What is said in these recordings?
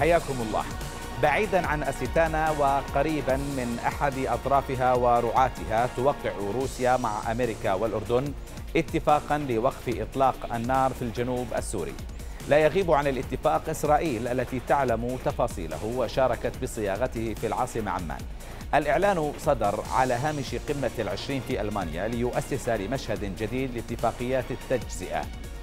حياكم الله بعيدا عن أستانا وقريبا من أحد أطرافها ورعاتها توقع روسيا مع أمريكا والأردن اتفاقا لوقف إطلاق النار في الجنوب السوري لا يغيب عن الاتفاق إسرائيل التي تعلم تفاصيله وشاركت بصياغته في العاصمة عمان الإعلان صدر على هامش قمة العشرين في ألمانيا ليؤسس لمشهد جديد لاتفاقيات التجزئة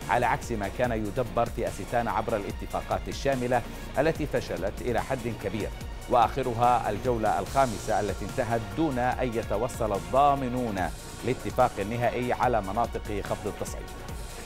على عكس ما كان يدبر في أستان عبر الاتفاقات الشاملة التي فشلت إلى حد كبير وآخرها الجولة الخامسة التي انتهت دون أن يتوصل الضامنون لاتفاق نهائي على مناطق خفض التصعيد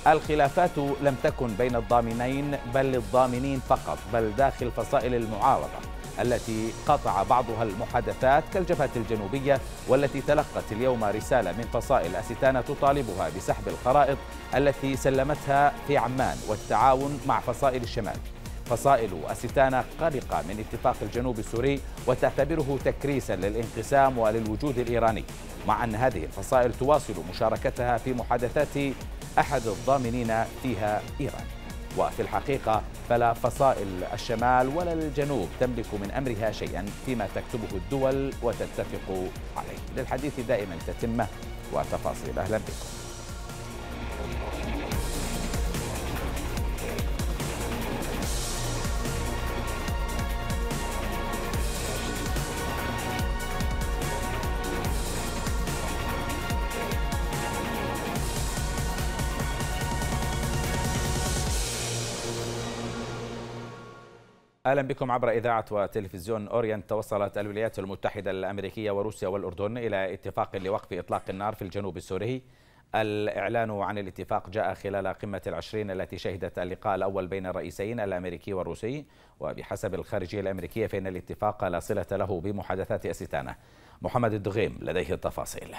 الخلافات لم تكن بين الضامنين بل للضامنين فقط بل داخل فصائل المعارضة التي قطع بعضها المحادثات كالجبهة الجنوبية والتي تلقت اليوم رسالة من فصائل أستانا تطالبها بسحب الخرائط التي سلمتها في عمان والتعاون مع فصائل الشمال فصائل أستانا قلقة من اتفاق الجنوب السوري وتعتبره تكريسا للانقسام وللوجود الإيراني مع أن هذه الفصائل تواصل مشاركتها في محادثات أحد الضامنين فيها إيران وفي الحقيقة فلا فصائل الشمال ولا الجنوب تملك من أمرها شيئا فيما تكتبه الدول وتتفق عليه للحديث دائما تتمة وتفاصيل أهلا بكم اهلا بكم عبر اذاعه وتلفزيون اورينت توصلت الولايات المتحده الامريكيه وروسيا والاردن الى اتفاق لوقف اطلاق النار في الجنوب السوري. الاعلان عن الاتفاق جاء خلال قمه العشرين التي شهدت اللقاء الاول بين الرئيسين الامريكي والروسي وبحسب الخارجيه الامريكيه فان الاتفاق لا صله له بمحادثات استانه. محمد الدغيم لديه التفاصيل.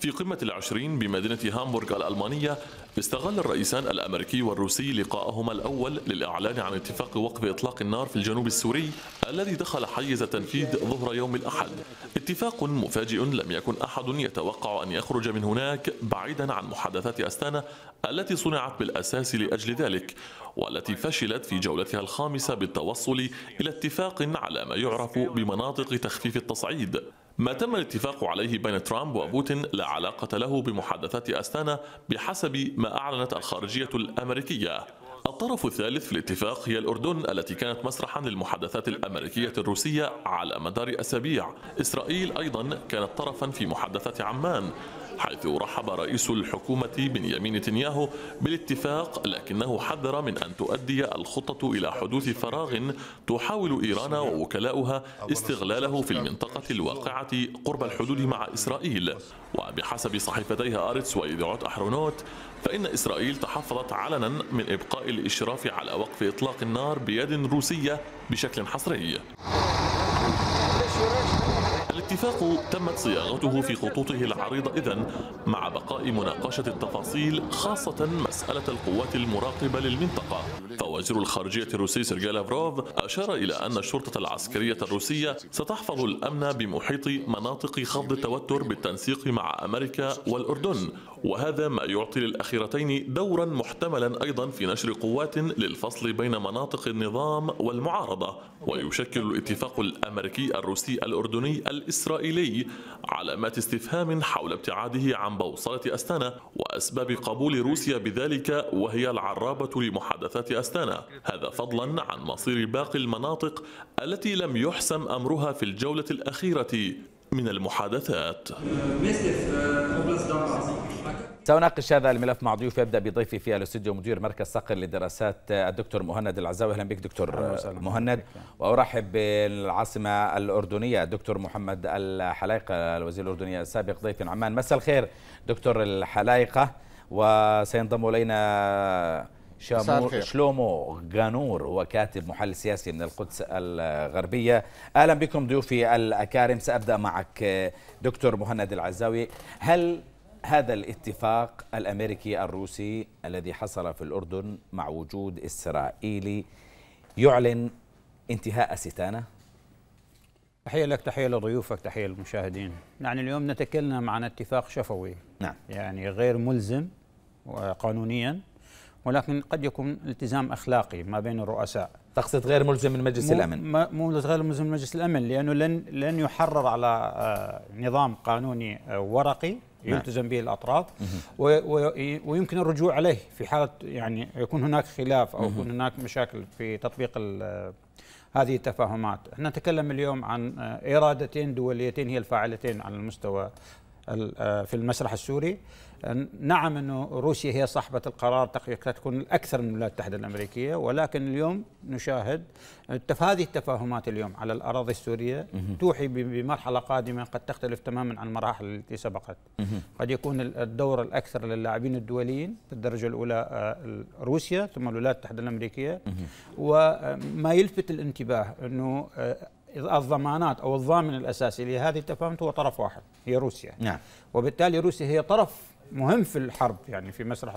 في قمة العشرين بمدينة هامبورغ الألمانية استغل الرئيسان الأمريكي والروسي لقاءهما الأول للإعلان عن اتفاق وقف إطلاق النار في الجنوب السوري الذي دخل حيز تنفيذ ظهر يوم الأحد اتفاق مفاجئ لم يكن أحد يتوقع أن يخرج من هناك بعيدا عن محادثات أستانا التي صنعت بالأساس لأجل ذلك والتي فشلت في جولتها الخامسة بالتوصل إلى اتفاق على ما يعرف بمناطق تخفيف التصعيد ما تم الاتفاق عليه بين ترامب وبوتين لا علاقة له بمحادثات أستانا بحسب ما أعلنت الخارجية الأمريكية الطرف الثالث في الاتفاق هي الأردن التي كانت مسرحا للمحادثات الأمريكية الروسية على مدار أسابيع إسرائيل أيضا كانت طرفا في محادثة عمان حيث رحب رئيس الحكومة بنيامين نتنياهو بالاتفاق لكنه حذر من أن تؤدي الخطة إلى حدوث فراغ تحاول إيران ووكلاؤها استغلاله في المنطقة الواقعة قرب الحدود مع إسرائيل وبحسب صحيفتي هآرتس وإذاعة أحرونوت فإن إسرائيل تحفظت علنا من إبقاء الإشراف على وقف إطلاق النار بيد روسية بشكل حصري الاتفاق تمت صياغته في خطوطه العريضة إذن مع بقاء مناقشة التفاصيل خاصة مسألة القوات المراقبة للمنطقة فوزير الخارجية الروسي سيرجي لافروف أشار إلى أن الشرطة العسكرية الروسية ستحفظ الأمن بمحيط مناطق خفض التوتر بالتنسيق مع أمريكا والأردن وهذا ما يعطي للأخيرتين دورا محتملا أيضا في نشر قوات للفصل بين مناطق النظام والمعارضة ويشكل الاتفاق الأمريكي الروسي الأردني الإسرائيلي علامات استفهام حول ابتعاده عن بوصلة أستانا وأسباب قبول روسيا بذلك وهي العرابة لمحادثات أستانا هذا فضلا عن مصير باقي المناطق التي لم يحسم أمرها في الجولة الأخيرة من المحادثات uh, سأناقش هذا الملف مع ضيوفي يبدأ بضيفي في الاستوديو مدير مركز صقر للدراسات الدكتور مهند العزاوي أهلا بك دكتور مهند وأرحب بالعاصمة الأردنية الدكتور محمد الحلايقة الوزير الأردني السابق ضيف عمان مساء الخير دكتور الحلايقة وسينضم إلينا شلومو غانور هو كاتب محلل سياسي من القدس الغربية أهلا بكم ضيوفي الأكارم سأبدأ معك دكتور مهند العزاوي هل هذا الاتفاق الامريكي الروسي الذي حصل في الاردن مع وجود اسرائيلي يعلن انتهاء ستانه تحية لك تحية لضيوفك تحية للمشاهدين يعني اليوم نتكلم عن اتفاق شفوي نعم. يعني غير ملزم قانونيا ولكن قد يكون التزام أخلاقي ما بين الرؤساء تقصد غير ملزم من مجلس مو الأمن مو غير ملزم من مجلس الأمن لأنه لن, لن يحرر على آه، نظام قانوني آه، ورقي نعم. يلتزم به الاطراف ويمكن الرجوع عليه في حاله يعني يكون هناك خلاف او يكون هناك مشاكل في تطبيق هذه التفاهمات احنا نتكلم اليوم عن إرادتين دوليتين هي الفاعلتين على المستوى في المسرح السوري نعم أنه روسيا هي صاحبة القرار تقريبا تكون الأكثر من الولايات المتحدة الأمريكية ولكن اليوم نشاهد هذه التفاهمات اليوم على الأراضي السورية توحي بمرحلة قادمة قد تختلف تماما عن المراحل التي سبقت قد يكون الدور الأكثر للاعبين الدوليين في الدرجة الأولى آه، روسيا ثم الولايات المتحدة الأمريكية وما يلفت الانتباه أنه آه، الضمانات او الضامن الاساسي لهذه التفاهمات هو طرف واحد هي روسيا نعم وبالتالي روسيا هي طرف مهم في الحرب يعني في مسرح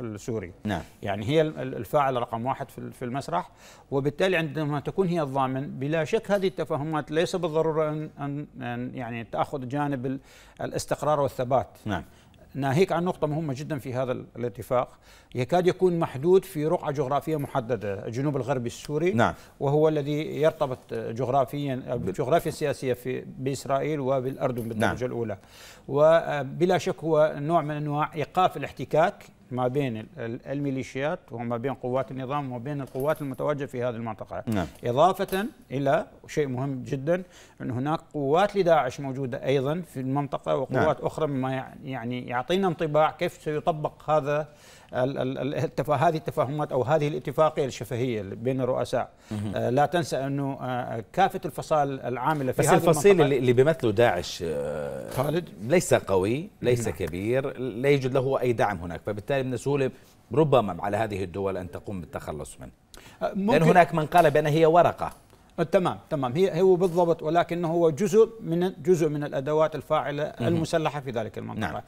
السوري نعم. يعني هي الفاعل رقم واحد في المسرح وبالتالي عندما تكون هي الضامن بلا شك هذه التفاهمات ليس بالضرورة أن يعني تأخذ جانب الاستقرار والثبات نعم ناهيك عن نقطة مهمة جدا في هذا الاتفاق يكاد يكون محدود في رقعة جغرافية محددة الجنوب الغربي السوري نعم. وهو الذي يرتبط جغرافيا بالجغرافيا السياسية في بإسرائيل وبالأردن بالدرجة نعم. الأولى وبلا شك هو نوع من أنواع إيقاف الاحتكاك ما بين الميليشيات وما بين قوات النظام وما بين القوات المتواجده في هذه المنطقه نعم. اضافه الى شيء مهم جدا ان هناك قوات لداعش موجوده ايضا في المنطقه وقوات نعم. اخرى مما يعني يعطينا انطباع كيف سيطبق هذا التفا... هذه التفاهمات او هذه الاتفاقيه الشفهيه بين الرؤساء آه، لا تنسى انه آه، كافه الفصائل العامله في بس هذه الفصيل اللي, اللي بيمثله داعش آه، خالد ليس قوي ليس نعم. كبير لا يوجد له اي دعم هناك فبالتالي من السهوله ربما على هذه الدول ان تقوم بالتخلص منه لان هناك من قال بان هي ورقه تمام تمام هي هو بالضبط ولكنه هو جزء من جزء من الادوات الفاعله المسلحه في ذلك المنطقه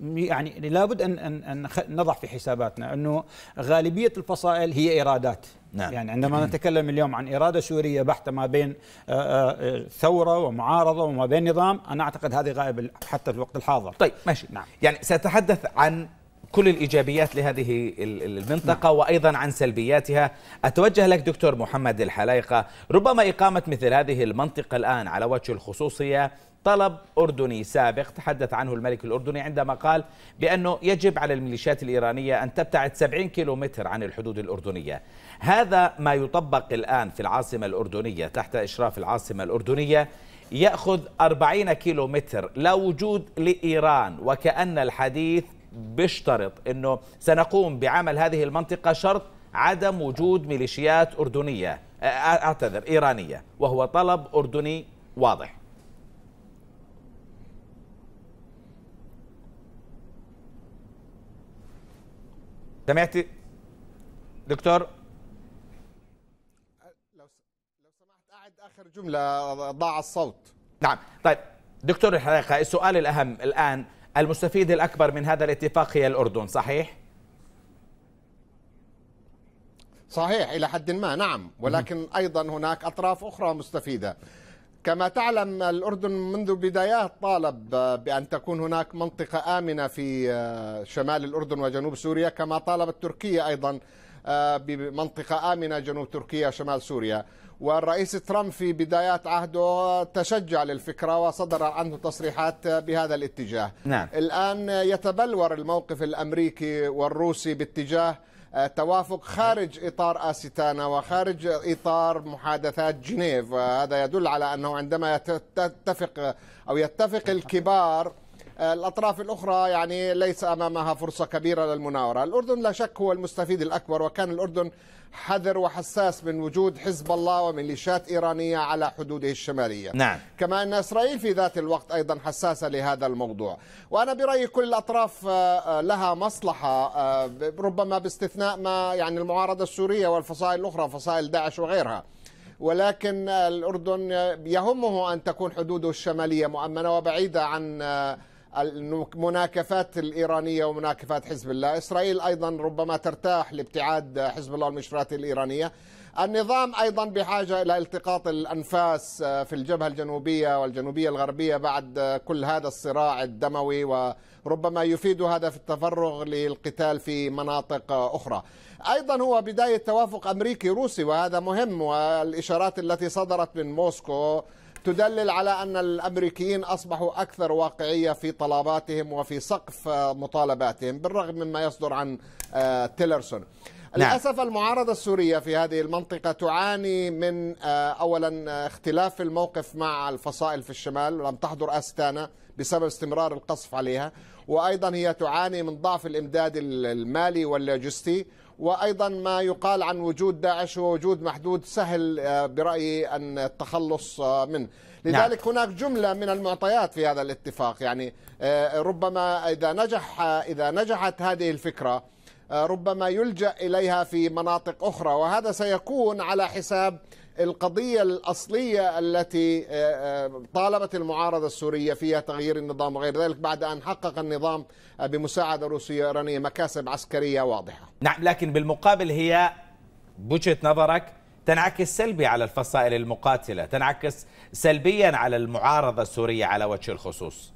نعم. يعني لابد ان ان نضع في حساباتنا انه غالبيه الفصائل هي ايرادات نعم. يعني عندما نتكلم اليوم عن إرادة سورية بحتة ما بين آه، آه، ثورة ومعارضة وما بين نظام أنا أعتقد هذه غائبة حتى في الوقت الحاضر طيب ماشي نعم. يعني سأتحدث عن كل الإيجابيات لهذه المنطقة وأيضا عن سلبياتها أتوجه لك دكتور محمد الحلايقة ربما إقامة مثل هذه المنطقة الآن على وجه الخصوصية طلب أردني سابق تحدث عنه الملك الأردني عندما قال بأنه يجب على الميليشيات الإيرانية أن تبتعد 70 كيلومتر عن الحدود الأردنية هذا ما يطبق الآن في العاصمة الأردنية تحت إشراف العاصمة الأردنية يأخذ 40 كيلومتر لا وجود لإيران وكأن الحديث بيشترط أنه سنقوم بعمل هذه المنطقة شرط عدم وجود ميليشيات أردنية أعتذر إيرانية وهو طلب أردني واضح سمعتي دكتور لو سمحت أعد آخر جملة ضاع الصوت نعم طيب دكتور الحقيقة السؤال الأهم الآن المستفيد الأكبر من هذا الاتفاق هي الأردن صحيح؟ صحيح إلى حد ما نعم ولكن أيضا هناك أطراف أخرى مستفيدة كما تعلم الأردن منذ بدايات طالب بأن تكون هناك منطقة آمنة في آه، شمال الأردن وجنوب سوريا كما طالبت تركيا أيضا آه، بمنطقة آمنة جنوب تركيا شمال سوريا والرئيس ترامب في بدايات عهده تشجع للفكرة وصدر عنه تصريحات بهذا الاتجاه نعم. الآن يتبلور الموقف الأمريكي والروسي باتجاه آه، توافق خارج إطار آستانا وخارج إطار محادثات جنيف وهذا آه، يدل على أنه عندما تتفق أو يتفق الكبار الأطراف الأخرى يعني ليس أمامها فرصة كبيرة للمناورة الأردن لا شك هو المستفيد الأكبر وكان الأردن حذر وحساس من وجود حزب الله وميليشيات إيرانية على حدوده الشمالية نعم. كما أن إسرائيل في ذات الوقت أيضا حساسة لهذا الموضوع وأنا برأيي كل الأطراف آه، آه، لها مصلحة آه، ربما باستثناء ما يعني المعارضة السورية والفصائل الأخرى فصائل داعش وغيرها ولكن الأردن يهمه أن تكون حدوده الشمالية مؤمنة وبعيدة عن المناكفات الإيرانية ومناكفات حزب الله إسرائيل أيضا ربما ترتاح لابتعاد حزب الله المشرات الإيرانية النظام أيضا بحاجة إلى التقاط الأنفاس آه، في الجبهة الجنوبية والجنوبية الغربية بعد آه، كل هذا الصراع الدموي وربما يفيد هذا في التفرغ للقتال في مناطق آه، أخرى أيضا هو بداية توافق أمريكي روسي وهذا مهم والإشارات التي صدرت من موسكو تدلل على أن الأمريكيين أصبحوا أكثر واقعية في طلباتهم وفي سقف مطالباتهم بالرغم مما يصدر عن آه، تيلرسون نعم. للأسف المعارضة السورية في هذه المنطقة تعاني من آه، أولا اختلاف الموقف مع الفصائل في الشمال لم تحضر أستانا بسبب استمرار القصف عليها وأيضا هي تعاني من ضعف الإمداد المالي واللوجستي وأيضا ما يقال عن وجود داعش هو وجود محدود سهل آه، برأيي أن التخلص آه، منه نعم. لذلك نعم. هناك جملة من المعطيات في هذا الاتفاق يعني آه، ربما إذا نجح إذا نجحت هذه الفكرة ربما يلجأ إليها في مناطق أخرى وهذا سيكون على حساب القضية الأصلية التي آه، آه، طالبت المعارضة السورية فيها تغيير النظام وغير ذلك بعد أن حقق النظام بمساعدة روسية إيرانية مكاسب عسكرية واضحة نعم لكن بالمقابل هي بوجهة نظرك تنعكس سلبي على الفصائل المقاتلة تنعكس سلبيا على المعارضة السورية على وجه الخصوص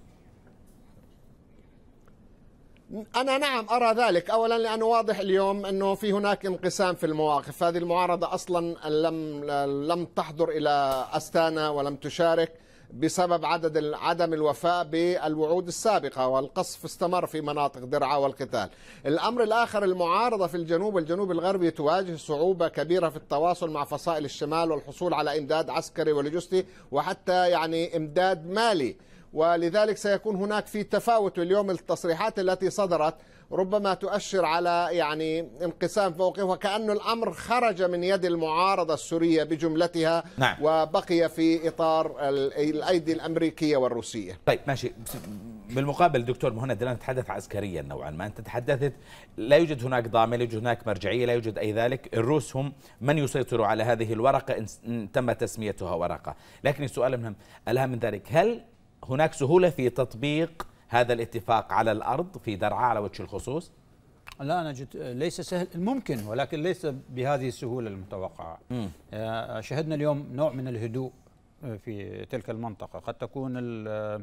أنا نعم أرى ذلك أولا لأنه واضح اليوم أنه في هناك انقسام في المواقف هذه المعارضة أصلا لم, لم تحضر إلى أستانا ولم تشارك بسبب عدد عدم الوفاء بالوعود السابقة والقصف استمر في مناطق درعا والقتال الأمر الآخر المعارضة في الجنوب الجنوب الغربي تواجه صعوبة كبيرة في التواصل مع فصائل الشمال والحصول على إمداد عسكري ولوجستي وحتى يعني إمداد مالي ولذلك سيكون هناك في تفاوت اليوم التصريحات التي صدرت ربما تؤشر على يعني انقسام في موقف وكأنه الأمر خرج من يد المعارضة السورية بجملتها نعم. وبقي في إطار الأيدي الأمريكية والروسية طيب ماشي بالمقابل دكتور مهند لا نتحدث عسكريا نوعا ما أنت تحدثت لا يوجد هناك ضامن لا يوجد هناك مرجعية لا يوجد أي ذلك الروس هم من يسيطر على هذه الورقة إن تم تسميتها ورقة لكن السؤال المهم ألها من ذلك هل هناك سهولة في تطبيق هذا الاتفاق على الأرض في درعا على وجه الخصوص؟ لا أنا ليس سهل ممكن ولكن ليس بهذه السهولة المتوقعة آه، شهدنا اليوم نوع من الهدوء آه، في تلك المنطقة قد تكون آه،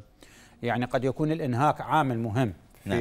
يعني قد يكون الإنهاك عامل مهم في نعم.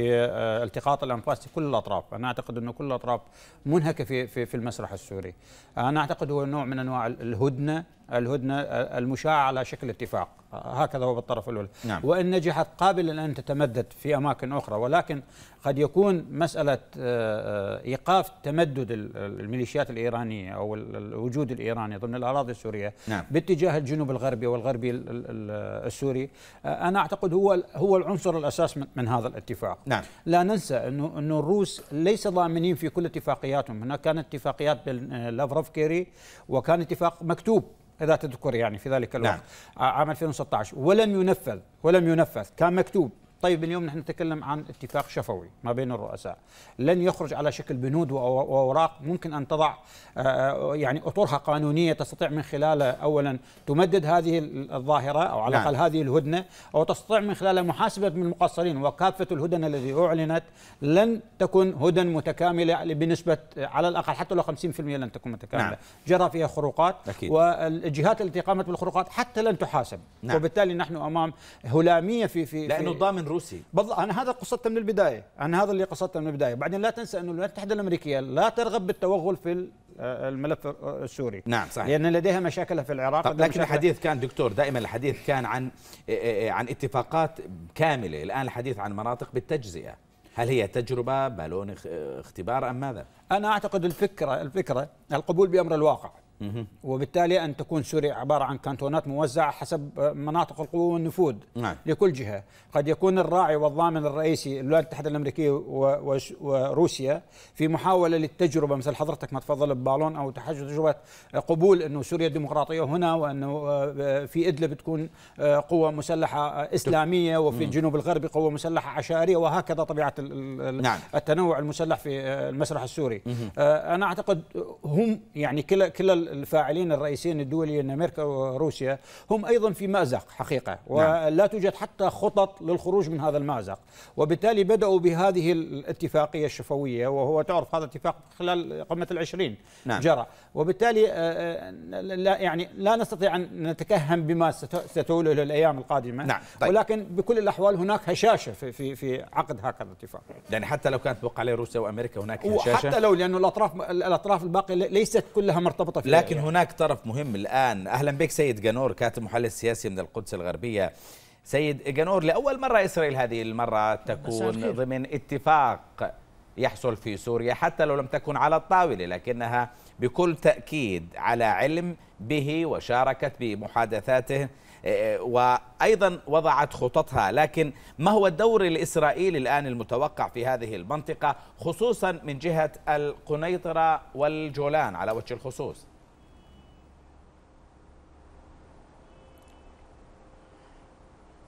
التقاط الانفاس في كل الاطراف، انا اعتقد انه كل الاطراف منهكه في في المسرح السوري. انا اعتقد هو نوع من انواع الهدنه الهدنة المشاعة على شكل اتفاق هكذا هو بالطرف الأول نعم. وإن نجحت قابل أن تتمدد في أماكن أخرى ولكن قد يكون مسألة آه، آه، إيقاف تمدد الميليشيات الإيرانية أو الوجود الإيراني ضمن الأراضي السورية نعم. باتجاه الجنوب الغربي والغربي السوري آه، أنا أعتقد هو هو العنصر الأساس من هذا الاتفاق نعم. لا ننسى أنه أنه الروس ليس ضامنين في كل اتفاقياتهم هناك كانت اتفاقيات بين لافروف كيري وكان اتفاق مكتوب اذا تذكر يعني في ذلك الوقت نعم. آه، عام 2016 ولم ينفذ ولم ينفذ كان مكتوب طيب اليوم نحن نتكلم عن اتفاق شفوي ما بين الرؤساء لن يخرج على شكل بنود واوراق ممكن ان تضع آه، آه، يعني اطرها قانونيه تستطيع من خلالها اولا تمدد هذه الظاهره او على الاقل نعم. هذه الهدنه او تستطيع من خلالها محاسبه من المقصرين وكافه الهدن الذي اعلنت لن تكون هدن متكامله بنسبه على الاقل حتى لو 50% لن تكون متكامله نعم. جرى فيها خروقات أكيد. والجهات التي قامت بالخروقات حتى لن تحاسب نعم. وبالتالي نحن امام هلاميه في في لانه الضامن الروسي بالضبط انا هذا قصدته من البدايه انا هذا اللي قصدته من البدايه بعدين لا تنسى انه الولايات المتحده الامريكيه لا ترغب بالتوغل في آه، الملف آه، السوري نعم صحيح لان لديها مشاكلها في العراق طب لكن الحديث كان دكتور دائما الحديث كان عن آه، عن اتفاقات كامله الان الحديث عن مناطق بالتجزئه هل هي تجربه بالون اختبار ام ماذا انا اعتقد الفكره الفكره القبول بامر الواقع وبالتالي أن تكون سوريا عبارة عن كانتونات موزعة حسب مناطق القوة والنفوذ نعم. لكل جهة قد يكون الراعي والضامن الرئيسي الولايات المتحدة الأمريكية وروسيا في محاولة للتجربة مثل حضرتك ما تفضل ببالون أو تجربة قبول أنه سوريا ديمقراطية هنا وأنه آه، في إدلب تكون آه، قوة مسلحة إسلامية وفي الجنوب الغربي قوة مسلحة عشائرية وهكذا طبيعة نعم. التنوع المسلح في آه، المسرح السوري أنا أعتقد هم يعني كلا كلا الفاعلين الرئيسيين الدوليين امريكا وروسيا هم ايضا في مازق حقيقه نعم. ولا توجد حتى خطط للخروج من هذا المازق وبالتالي بداوا بهذه الاتفاقيه الشفويه وهو تعرف هذا اتفاق خلال قمه العشرين نعم. جرى وبالتالي آه، آه، لا يعني لا نستطيع ان نتكهن بما ستولى الايام القادمه نعم. طيب. ولكن بكل الاحوال هناك هشاشه في في, في عقد هكذا اتفاق يعني حتى لو كانت توقع عليه روسيا وامريكا هناك هشاشه حتى لو لانه الاطراف الاطراف الباقيه ليست كلها مرتبطه في لكن يعني. هناك طرف مهم الآن أهلا بك سيد جانور كاتب محلل سياسي من القدس الغربية سيد جانور لأول مرة إسرائيل هذه المرة تكون ضمن اتفاق يحصل في سوريا حتى لو لم تكن على الطاولة لكنها بكل تأكيد على علم به وشاركت بمحادثاته آه، وأيضا وضعت خططها لكن ما هو الدور الإسرائيلي الآن المتوقع في هذه المنطقة خصوصا من جهة القنيطرة والجولان على وجه الخصوص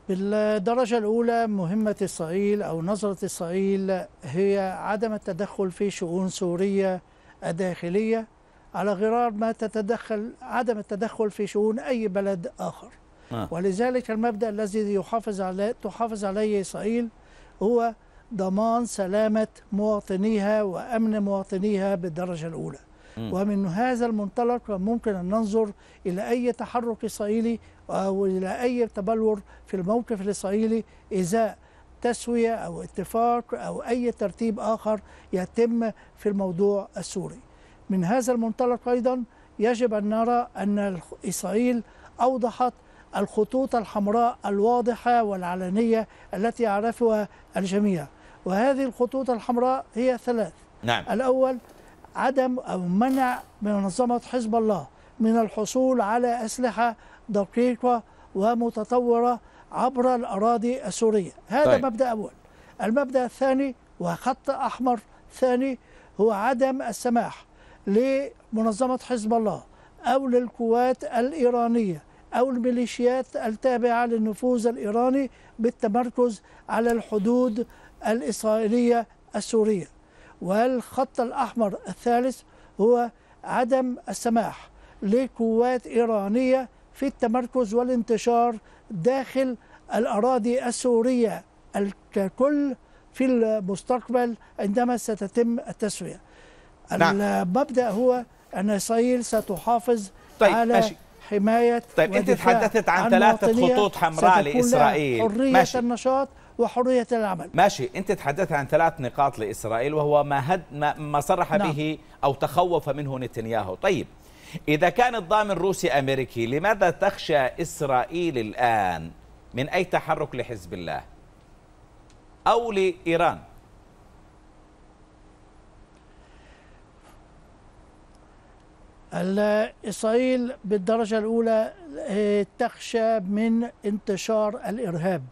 بالدرجة الأولى مهمة إسرائيل أو نظرة إسرائيل هي عدم التدخل في شؤون سوريا الداخلية على غرار ما تتدخل عدم التدخل في شؤون أي بلد آخر آه. ولذلك المبدأ الذي يحافظ عليه تحافظ عليه إسرائيل هو ضمان سلامة مواطنيها وأمن مواطنيها بالدرجة الأولى م. ومن هذا المنطلق ممكن أن ننظر إلى أي تحرك إسرائيلي إلى أي تبلور في الموقف الإسرائيلي إزاء تسوية أو اتفاق أو أي ترتيب آخر يتم في الموضوع السوري من هذا المنطلق أيضا يجب أن نرى أن إسرائيل أوضحت الخطوط الحمراء الواضحة والعلنية التي يعرفها الجميع وهذه الخطوط الحمراء هي ثلاث نعم. الأول عدم أو منع منظمة حزب الله من الحصول على أسلحة دقيقة ومتطورة عبر الأراضي السورية هذا طيب. مبدأ أول المبدأ الثاني وخط أحمر ثاني هو عدم السماح لمنظمة حزب الله أو للقوات الإيرانية أو الميليشيات التابعة للنفوذ الإيراني بالتمركز على الحدود الإسرائيلية السورية والخط الأحمر الثالث هو عدم السماح لقوات إيرانية في التمركز والانتشار داخل الأراضي السورية ككل في المستقبل عندما ستتم التسوية نعم. المبدأ هو أن إسرائيل ستحافظ طيب على ماشي. حماية طيب أنت تحدثت عن, عن ثلاثة خطوط حمراء لإسرائيل حرية ماشي. النشاط وحرية العمل ماشي أنت تحدثت عن ثلاث نقاط لإسرائيل وهو ما, هد ما, ما صرح نعم. به أو تخوف منه نتنياهو طيب إذا كان الضامن روسي أمريكي لماذا تخشى إسرائيل الآن من أي تحرك لحزب الله أو لإيران إسرائيل بالدرجة الأولى آه، تخشى من انتشار الإرهاب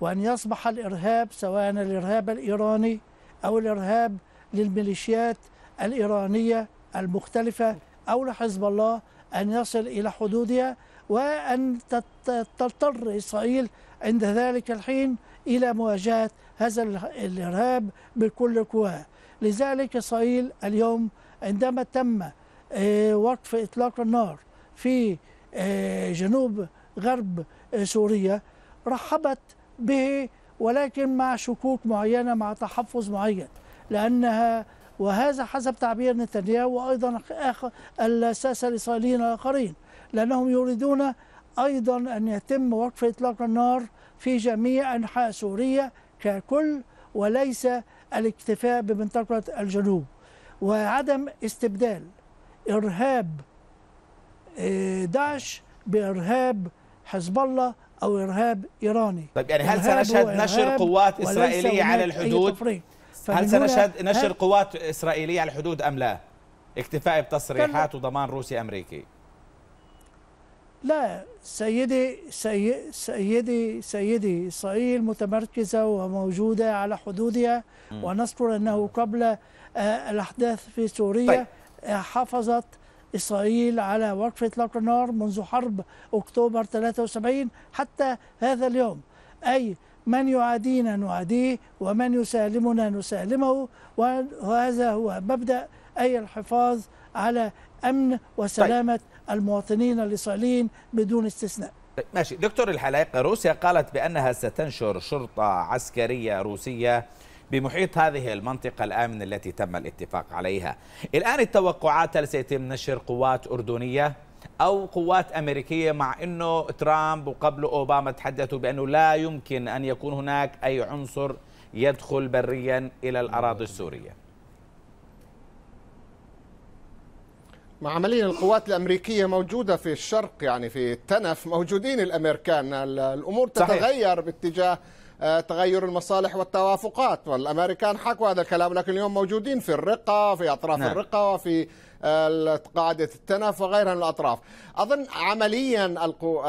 وأن يصبح الإرهاب سواء الإرهاب الإيراني أو الإرهاب للميليشيات الإيرانية المختلفة أو لحزب الله أن يصل إلى حدودها وأن تضطر إسرائيل عند ذلك الحين إلى مواجهة هذا الإرهاب بكل قواه لذلك إسرائيل اليوم عندما تم آه، وقف إطلاق النار في آه، جنوب غرب آه، سوريا رحبت به ولكن مع شكوك معينة مع تحفظ معين لأنها وهذا حسب تعبير نتنياهو وأيضا الساسة الإسرائيليين الآخرين لأنهم يريدون أيضا أن يتم وقف إطلاق النار في جميع أنحاء سوريا ككل وليس الاكتفاء بمنطقة الجنوب وعدم استبدال إرهاب آه، داعش بإرهاب حزب الله أو إرهاب إيراني طيب يعني هل سنشهد نشر قوات إسرائيلية على الحدود؟ هل سنشهد نشر قوات إسرائيلية على الحدود أم لا؟ اكتفاء بتصريحات وضمان روسي أمريكي لا سيدي سي سيدي سيدي إسرائيل متمركزة وموجودة على حدودها ونذكر أنه قبل آه، الأحداث في سوريا طيب. آه، حافظت إسرائيل على وقف إطلاق النار منذ حرب أكتوبر 73 حتى هذا اليوم أي من يعادينا نعاديه ومن يسالمنا نسالمه وهذا هو مبدأ أي الحفاظ على أمن وسلامة طيب. المواطنين الإسرائيليين بدون استثناء طيب ماشي دكتور الحلاقة روسيا قالت بأنها ستنشر شرطة عسكرية روسية بمحيط هذه المنطقة الآمن التي تم الاتفاق عليها الآن التوقعات هل سيتم نشر قوات أردنية؟ أو قوات أمريكية مع أنه ترامب وقبل أوباما تحدثوا بأنه لا يمكن أن يكون هناك أي عنصر يدخل بريا إلى الأراضي السورية مع عمليا القوات الامريكيه موجوده في الشرق يعني في التنف موجودين الامريكان الامور تتغير صحيح. باتجاه آه، تغير المصالح والتوافقات والامريكان حكوا هذا الكلام لكن اليوم موجودين في الرقه في اطراف نعم. الرقه وفي قاعدة التنف وغيرها من الأطراف أظن عمليا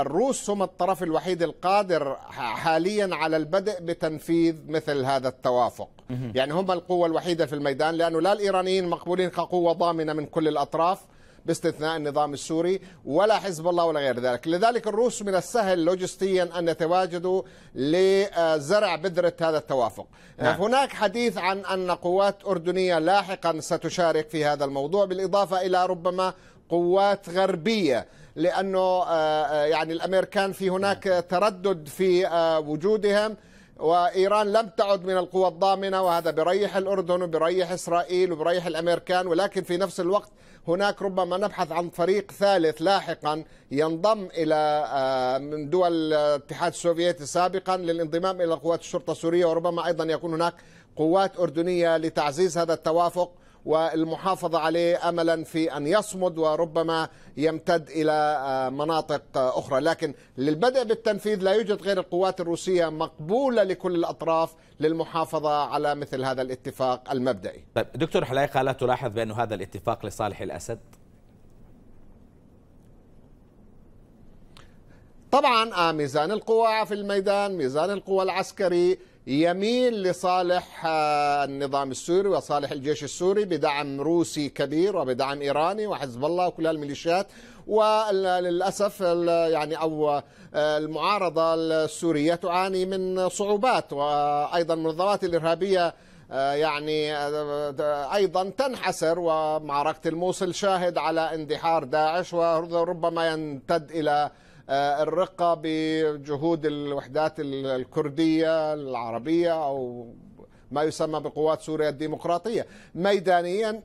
الروس هم الطرف الوحيد القادر حاليا على البدء بتنفيذ مثل هذا التوافق يعني هم القوة الوحيدة في الميدان لأنه لا الإيرانيين مقبولين كقوة ضامنة من كل الأطراف باستثناء النظام السوري ولا حزب الله ولا غير ذلك لذلك الروس من السهل لوجستيا أن يتواجدوا لزرع بذرة هذا التوافق نعم. آه، هناك حديث عن أن قوات أردنية لاحقا ستشارك في هذا الموضوع بالإضافة إلى ربما قوات غربية لأنه آه، آه، يعني الأمريكان في هناك تردد في وجودهم وإيران لم تعد من القوى الضامنة وهذا بريح الأردن وبريح إسرائيل وبريح الأمريكان ولكن في نفس الوقت هناك ربما نبحث عن فريق ثالث لاحقا ينضم إلى آه، من دول الاتحاد السوفيتي سابقا للانضمام إلى قوات الشرطة السورية وربما أيضا يكون هناك قوات أردنية لتعزيز هذا التوافق والمحافظة عليه أملا في أن يصمد وربما يمتد إلى آه، مناطق آه، أخرى لكن للبدء بالتنفيذ لا يوجد غير القوات الروسية مقبولة لكل الأطراف للمحافظة على مثل هذا الاتفاق المبدئي طيب دكتور حلايقة لا تلاحظ بأن هذا الاتفاق لصالح الأسد؟ طبعا آه، ميزان القوى في الميدان ميزان القوى العسكري يميل لصالح آه، النظام السوري وصالح الجيش السوري بدعم روسي كبير وبدعم ايراني وحزب الله وكل الميليشيات وللاسف يعني او آه، المعارضه السوريه تعاني من صعوبات وايضا المنظمات الارهابيه آه، يعني ايضا تنحسر ومعركه الموصل شاهد على اندحار داعش وربما يمتد الى آه، الرقه بجهود الوحدات الكرديه العربيه او ما يسمى بقوات سوريا الديمقراطيه ميدانيا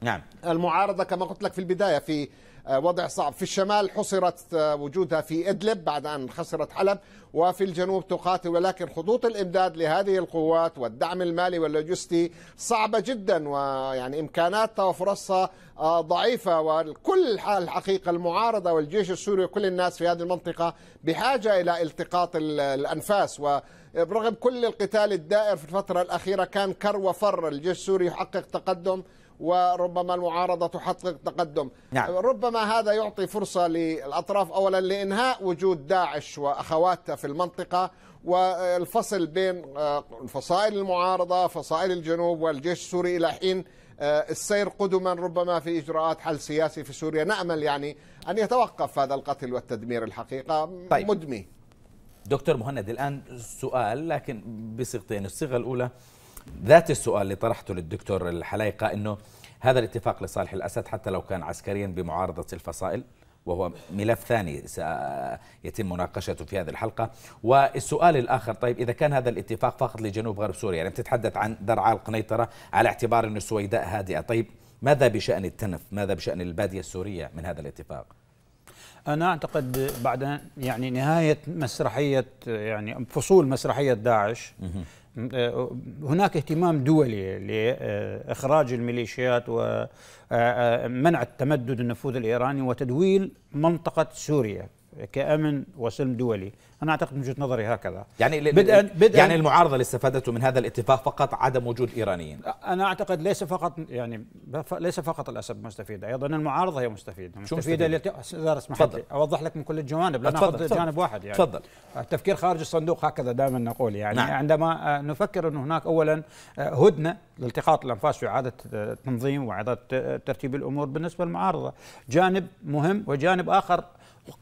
نعم المعارضه كما قلت لك في البدايه في آه، وضع صعب في الشمال حصرت آه، وجودها في إدلب بعد أن خسرت حلب وفي الجنوب تقاتل ولكن خطوط الإمداد لهذه القوات والدعم المالي واللوجستي صعبة جدا ويعني إمكاناتها وفرصها آه، ضعيفة وكل حال الحقيقة المعارضة والجيش السوري وكل الناس في هذه المنطقة بحاجة إلى التقاط الأنفاس و برغم كل القتال الدائر في الفترة الأخيرة كان كر وفر الجيش السوري يحقق تقدم وربما المعارضة تحقق تقدم نعم. ربما هذا يعطي فرصة للأطراف أولا لإنهاء وجود داعش وأخواتها في المنطقة والفصل بين آه، فصائل المعارضة فصائل الجنوب والجيش السوري إلى حين آه، السير قدما ربما في إجراءات حل سياسي في سوريا نأمل يعني أن يتوقف هذا القتل والتدمير الحقيقة طيب. مدمي دكتور مهند الآن سؤال لكن بصيغتين الصيغة الأولى ذات السؤال اللي طرحته للدكتور الحلايقة أنه هذا الاتفاق لصالح الأسد حتى لو كان عسكريا بمعارضة الفصائل وهو ملف ثاني سيتم آه، مناقشته في هذه الحلقة والسؤال الآخر طيب إذا كان هذا الاتفاق فقط لجنوب غرب سوريا يعني بتتحدث عن درعا القنيطرة على اعتبار أن السويداء هادئة طيب ماذا بشأن التنف ماذا بشأن البادية السورية من هذا الاتفاق انا اعتقد بعد يعني نهايه مسرحيه يعني فصول مسرحيه داعش هناك اهتمام دولي لاخراج الميليشيات ومنع التمدد النفوذ الايراني وتدويل منطقه سوريا كامن وسلم دولي انا اعتقد من وجهه نظري هكذا يعني بدءا بدءا يعني المعارضه اللي استفادته من هذا الاتفاق فقط عدم وجود ايرانيين انا اعتقد ليس فقط يعني ليس فقط الاسد مستفيد ايضا المعارضه هي مستفيده شو مستفيده اذا اسمح لي اوضح لك من كل الجوانب لان اخذ جانب واحد يعني تفضل التفكير خارج الصندوق هكذا دائما نقول يعني نعم. عندما نفكر انه هناك اولا آه، هدنه لالتقاط الانفاس واعاده تنظيم واعاده ترتيب الامور بالنسبه للمعارضه جانب مهم وجانب اخر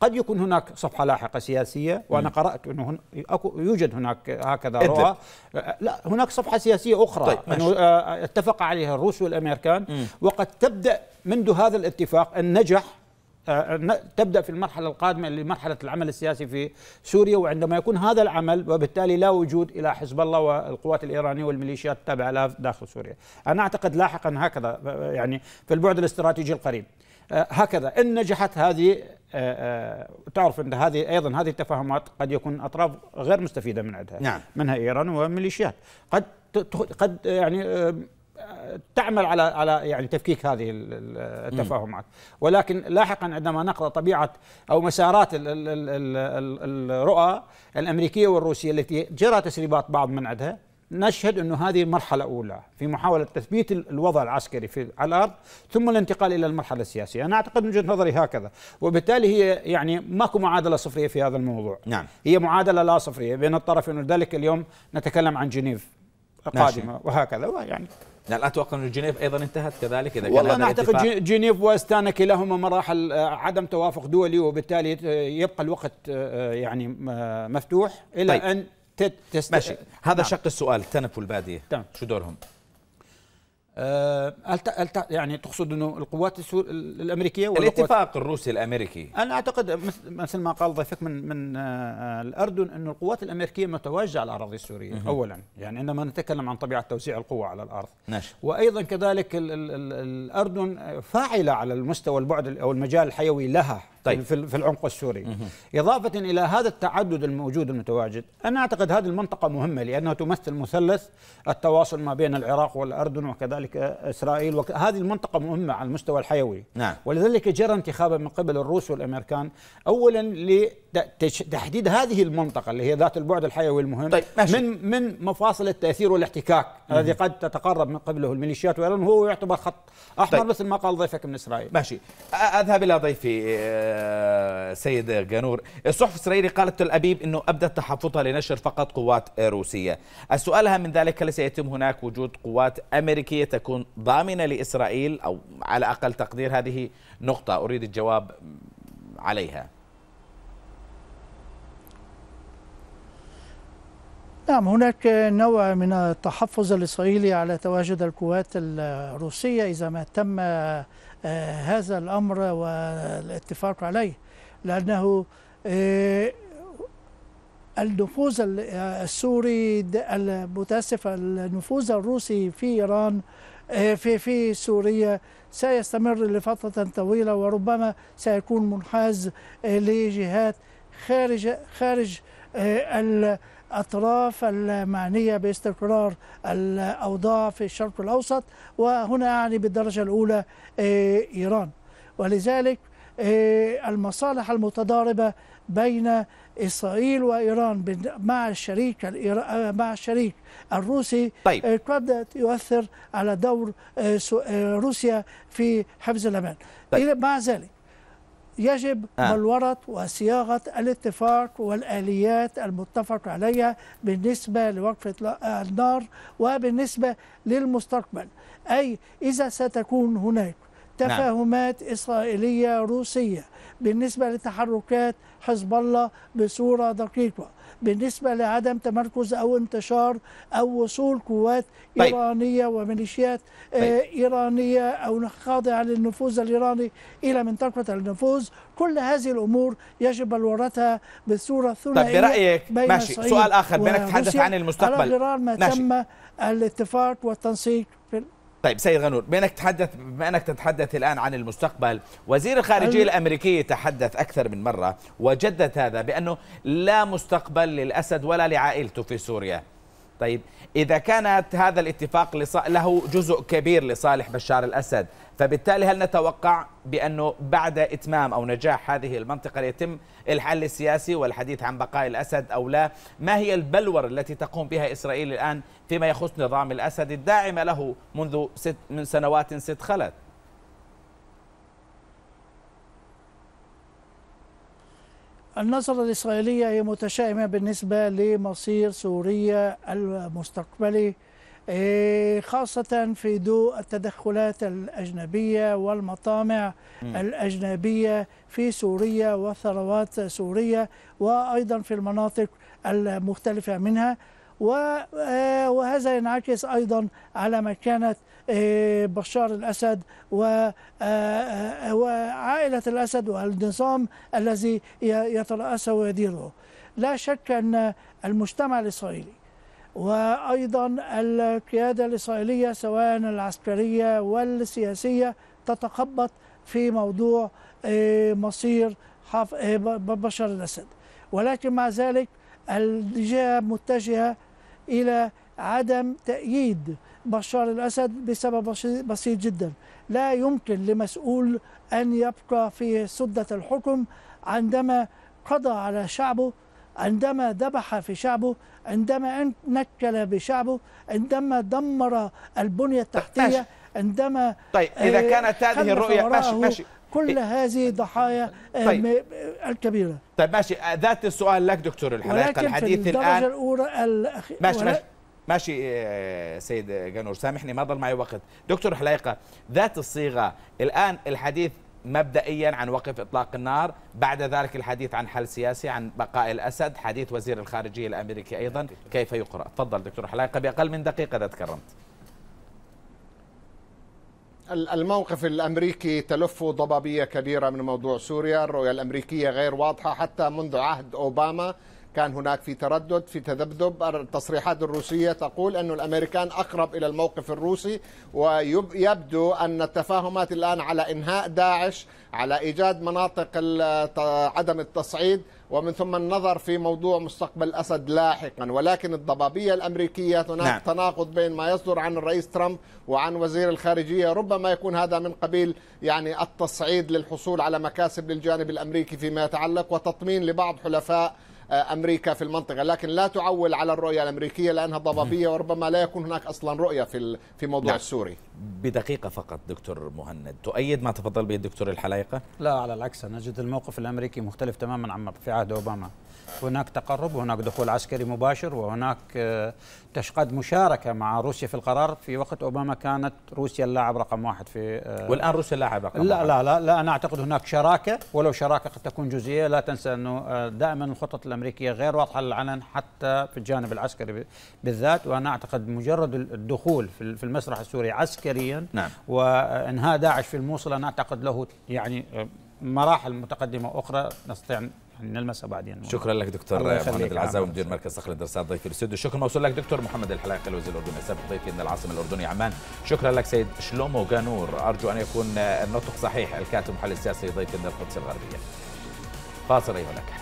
قد يكون هناك صفحة لاحقة سياسية وأنا م. قرأت أنه يوجد هناك هكذا رؤى لا هناك صفحة سياسية أخرى طيب أنه آه، اتفق عليها الروس والأمريكان م. وقد تبدأ منذ هذا الاتفاق آه، أن نجح تبدا في المرحله القادمه لمرحله العمل السياسي في سوريا وعندما يكون هذا العمل وبالتالي لا وجود الى حزب الله والقوات الايرانيه والميليشيات التابعه لها داخل سوريا. انا اعتقد لاحقا هكذا آه، يعني في البعد الاستراتيجي القريب آه، هكذا إن نجحت هذه آه، آه، تعرف ان هذه ايضا هذه التفاهمات قد يكون اطراف غير مستفيده من عندها نعم. منها ايران وميليشيات قد قد يعني تعمل على على يعني تفكيك هذه التفاهمات ولكن لاحقا عندما نقرا طبيعه او مسارات الرؤى الامريكيه والروسيه التي جرى تسريبات بعض من عندها نشهد أن هذه مرحلة أولى في محاولة تثبيت الوضع العسكري في على الأرض ثم الانتقال إلى المرحلة السياسية أنا أعتقد من وجهة نظري هكذا وبالتالي هي يعني ماكو معادلة صفرية في هذا الموضوع نعم. هي معادلة لا صفرية بين الطرفين ولذلك اليوم نتكلم عن جنيف قادمة ناشي. وهكذا يعني لا اتوقع ان جنيف ايضا انتهت كذلك اذا والله انا اعتقد جنيف واستانا كلاهما مراحل آه، عدم توافق دولي وبالتالي آه، يبقى الوقت آه، يعني مفتوح الى طيب. ان تست... ماشي هذا نعم. شق السؤال التنف والباديه تمام شو دورهم؟ هل أه، ألت... يعني تقصد انه القوات السور... الامريكيه ولا الاتفاق القوات... الروسي الامريكي انا اعتقد مثل ما قال ضيفك من من أه، الاردن انه القوات الامريكيه متواجده على الاراضي السوريه مه. اولا يعني عندما نتكلم عن طبيعه توزيع القوى على الارض ناشي. وايضا كذلك ال... ال... الاردن فاعله على المستوى البعد او المجال الحيوي لها طيب. في, في العمق السوري مه. إضافة إلى هذا التعدد الموجود المتواجد أنا أعتقد هذه المنطقة مهمة لأنها تمثل مثلث التواصل ما بين العراق والأردن وكذلك إسرائيل وهذه المنطقة مهمة على المستوى الحيوي نعم. ولذلك جرى انتخابا من قبل الروس والأمريكان أولا تحديد هذه المنطقة اللي هي ذات البعد الحيوي المهم طيب ماشي. من من مفاصل التأثير والاحتكاك الذي قد تتقرب من قبله الميليشيات وإيران هو يعتبر خط أحمر طيب. مثل ما قال ضيفك من إسرائيل ماشي أذهب إلى ضيفي آه، سيد غنور الصحف الإسرائيلي قالت تل أبيب أنه أبدت تحفظها لنشر فقط قوات روسية السؤالها من ذلك هل سيتم هناك وجود قوات أمريكية تكون ضامنة لإسرائيل أو على أقل تقدير هذه نقطة أريد الجواب عليها نعم هناك نوع من التحفظ الإسرائيلي على تواجد القوات الروسية إذا ما تم آه، هذا الأمر والاتفاق عليه لأنه آه، النفوذ آه، السوري المتاسف النفوذ الروسي في إيران في في سوريا سيستمر لفترة طويلة وربما سيكون منحاز لجهات خارج خارج الأطراف المعنية باستقرار الأوضاع في الشرق الأوسط وهنا يعني بالدرجة الأولى آه، إيران ولذلك آه، المصالح المتضاربة بين إسرائيل وإيران مع الشريك آه، مع الشريك الروسي طيب. قد يؤثر على دور روسيا في حفظ الأمان طيب. مع ذلك يجب آه. بلورة وصياغة الاتفاق والآليات المتفق عليها بالنسبة لوقفة آه، النار وبالنسبة للمستقبل أي إذا ستكون هناك نعم. تفاهمات نعم. إسرائيلية روسية بالنسبة لتحركات حزب الله بصورة دقيقة بالنسبة لعدم تمركز أو انتشار أو وصول قوات طيب. إيرانية وميليشيات آه، طيب. إيرانية أو خاضعة للنفوذ الإيراني إلى منطقة النفوذ كل هذه الأمور يجب بلورتها بالصورة الثنائية طيب برأيك ماشي سؤال آخر بينك تتحدث عن المستقبل على غرار ما ماشي. تم الاتفاق والتنسيق في طيب سيد غنور بما انك تحدث بما انك تتحدث الان عن المستقبل، وزير الخارجيه الامريكي تحدث اكثر من مره وجدد هذا بانه لا مستقبل للاسد ولا لعائلته في سوريا. طيب اذا كانت هذا الاتفاق له جزء كبير لصالح بشار الاسد، فبالتالي هل نتوقع بأنه بعد إتمام أو نجاح هذه المنطقة يتم الحل السياسي والحديث عن بقاء الأسد أو لا ما هي البلور التي تقوم بها إسرائيل الآن فيما يخص نظام الأسد الداعمة له منذ ست من سنوات ست خلت النظرة الإسرائيلية هي متشائمة بالنسبة لمصير سوريا المستقبلي إيه، خاصة في ضوء التدخلات الأجنبية والمطامع الأجنبية في سوريا وثروات سوريا وأيضا في المناطق المختلفة منها إيه، وهذا ينعكس أيضا على مكانة إيه، بشار الأسد وعائلة الأسد والنظام الذي يترأسه ويديره لا شك أن المجتمع الإسرائيلي وأيضا القيادة الإسرائيلية سواء العسكرية والسياسية تتخبط في موضوع آه، مصير آه، بشار الأسد ولكن مع ذلك الجهة متجهة إلى عدم تأييد بشار الأسد بسبب بسيط جدا لا يمكن لمسؤول أن يبقى في سدة الحكم عندما قضى على شعبه عندما ذبح في شعبه عندما نكل بشعبه عندما دمر البنية طيب، التحتية ماشي. عندما طيب إذا آه، كانت هذه الرؤية ماشي ماشي كل إيه. هذه ضحايا آه، طيب. الكبيرة طيب ماشي آه، ذات السؤال لك دكتور الحلقة الحديث في الآن الأخ... ماشي ماشي ماشي سيد جنور سامحني ما ضل معي وقت دكتور حلايقة ذات الصيغة الآن الحديث مبدئيا عن وقف اطلاق النار، بعد ذلك الحديث عن حل سياسي، عن بقاء الاسد، حديث وزير الخارجيه الامريكي ايضا كيف يقرا، تفضل دكتور حلايقه باقل من دقيقه اذا تكرمت. الموقف الامريكي تلف ضبابيه كبيره من موضوع سوريا، الرؤيه الامريكيه غير واضحه حتى منذ عهد اوباما، كان هناك في تردد في تذبذب التصريحات الروسية تقول أن الأمريكان أقرب إلى الموقف الروسي ويبدو أن التفاهمات الآن على إنهاء داعش على إيجاد مناطق عدم التصعيد ومن ثم النظر في موضوع مستقبل أسد لاحقا ولكن الضبابية الأمريكية هناك نعم. تناقض بين ما يصدر عن الرئيس ترامب وعن وزير الخارجية ربما يكون هذا من قبيل يعني التصعيد للحصول على مكاسب للجانب الأمريكي فيما يتعلق وتطمين لبعض حلفاء آه، امريكا في المنطقه لكن لا تعول على الرؤيه الامريكيه لانها ضبابيه وربما لا يكون هناك اصلا رؤيه في في موضوع نعم. السوري بدقيقه فقط دكتور مهند تؤيد ما تفضل به الدكتور الحلايقه لا على العكس نجد الموقف الامريكي مختلف تماما عما في عهد اوباما هناك تقرب وهناك دخول عسكري مباشر وهناك آه، تشقد مشاركة مع روسيا في القرار في وقت أوباما كانت روسيا اللاعب رقم واحد في آه، والآن روسيا اللاعب رقم لا واحد لا لا لا أنا أعتقد هناك شراكة ولو شراكة قد تكون جزئية لا تنسى أنه آه، دائما الخطط الأمريكية غير واضحة للعلن حتى في الجانب العسكري بالذات وأنا أعتقد مجرد الدخول في المسرح السوري عسكريا نعم. وإنهاء داعش في الموصل أنا أعتقد له يعني مراحل متقدمة أخرى نستطيع نلمسها بعدين شكرا لك دكتور محمد العزاوي مدير مركز صقل الدراسات ضيفي الاستوديو شكرا موصول لك دكتور محمد الحلاقي الوزير الاردني السابق ضيفي من العاصمه الاردنيه عمان شكرا لك سيد شلومو غانور ارجو ان يكون النطق صحيح الكاتب المحلل السياسي ضيفي من القدس الغربيه فاصل ايها الاكل